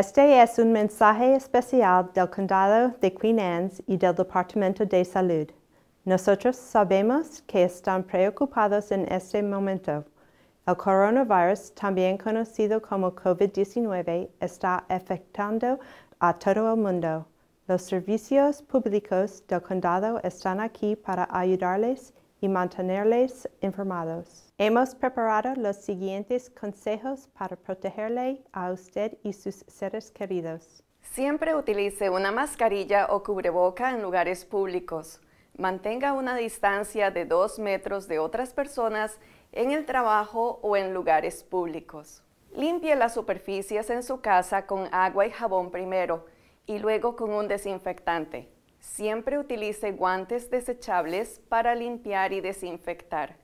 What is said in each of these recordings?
Este es un mensaje especial del Condado de Queen Anne's y del Departamento de Salud. Nosotros sabemos que están preocupados en este momento. El coronavirus, también conocido como COVID-19, está afectando a todo el mundo. Los servicios públicos del condado están aquí para ayudarles y mantenerles informados. Hemos preparado los siguientes consejos para protegerle a usted y sus seres queridos. Siempre utilice una mascarilla o cubreboca en lugares públicos. Mantenga una distancia de dos metros de otras personas en el trabajo o en lugares públicos. Limpie las superficies en su casa con agua y jabón primero y luego con un desinfectante. Siempre utilice guantes desechables para limpiar y desinfectar.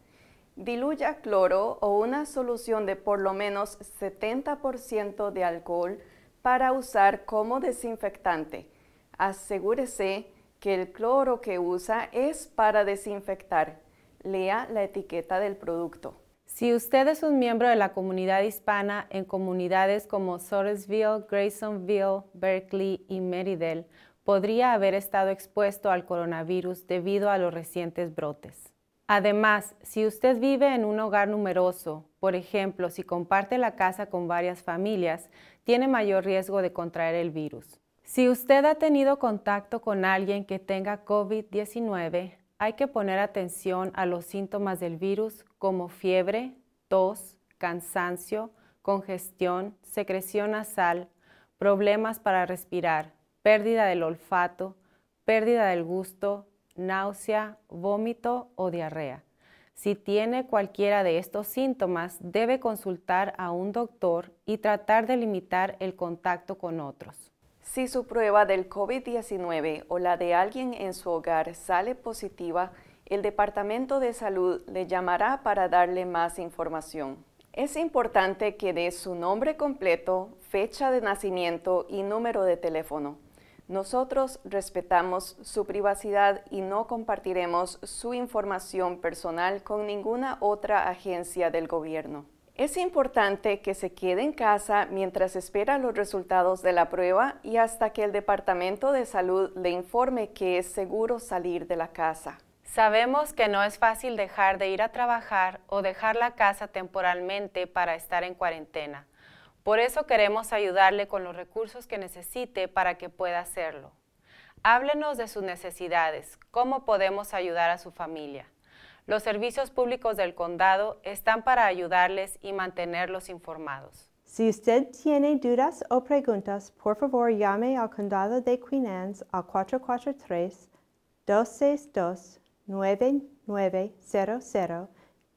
Diluya cloro o una solución de por lo menos 70% de alcohol para usar como desinfectante. Asegúrese que el cloro que usa es para desinfectar. Lea la etiqueta del producto. Si usted es un miembro de la comunidad hispana en comunidades como Soresville, Graysonville, Berkeley y Meridell, podría haber estado expuesto al coronavirus debido a los recientes brotes. Además, si usted vive en un hogar numeroso, por ejemplo, si comparte la casa con varias familias, tiene mayor riesgo de contraer el virus. Si usted ha tenido contacto con alguien que tenga COVID-19, hay que poner atención a los síntomas del virus como fiebre, tos, cansancio, congestión, secreción nasal, problemas para respirar, pérdida del olfato, pérdida del gusto, náusea, vómito o diarrea. Si tiene cualquiera de estos síntomas, debe consultar a un doctor y tratar de limitar el contacto con otros. Si su prueba del COVID-19 o la de alguien en su hogar sale positiva, el Departamento de Salud le llamará para darle más información. Es importante que dé su nombre completo, fecha de nacimiento y número de teléfono. Nosotros respetamos su privacidad y no compartiremos su información personal con ninguna otra agencia del gobierno. Es importante que se quede en casa mientras espera los resultados de la prueba y hasta que el Departamento de Salud le informe que es seguro salir de la casa. Sabemos que no es fácil dejar de ir a trabajar o dejar la casa temporalmente para estar en cuarentena. Por eso queremos ayudarle con los recursos que necesite para que pueda hacerlo. Háblenos de sus necesidades, cómo podemos ayudar a su familia. Los servicios públicos del condado están para ayudarles y mantenerlos informados. Si usted tiene dudas o preguntas, por favor llame al condado de Queen Anne's al 443-262-9900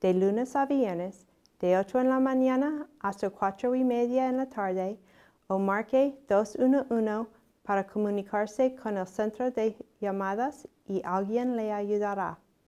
de lunes a viernes de 8 en la mañana hasta 4 y media en la tarde o marque 211 para comunicarse con el centro de llamadas y alguien le ayudará.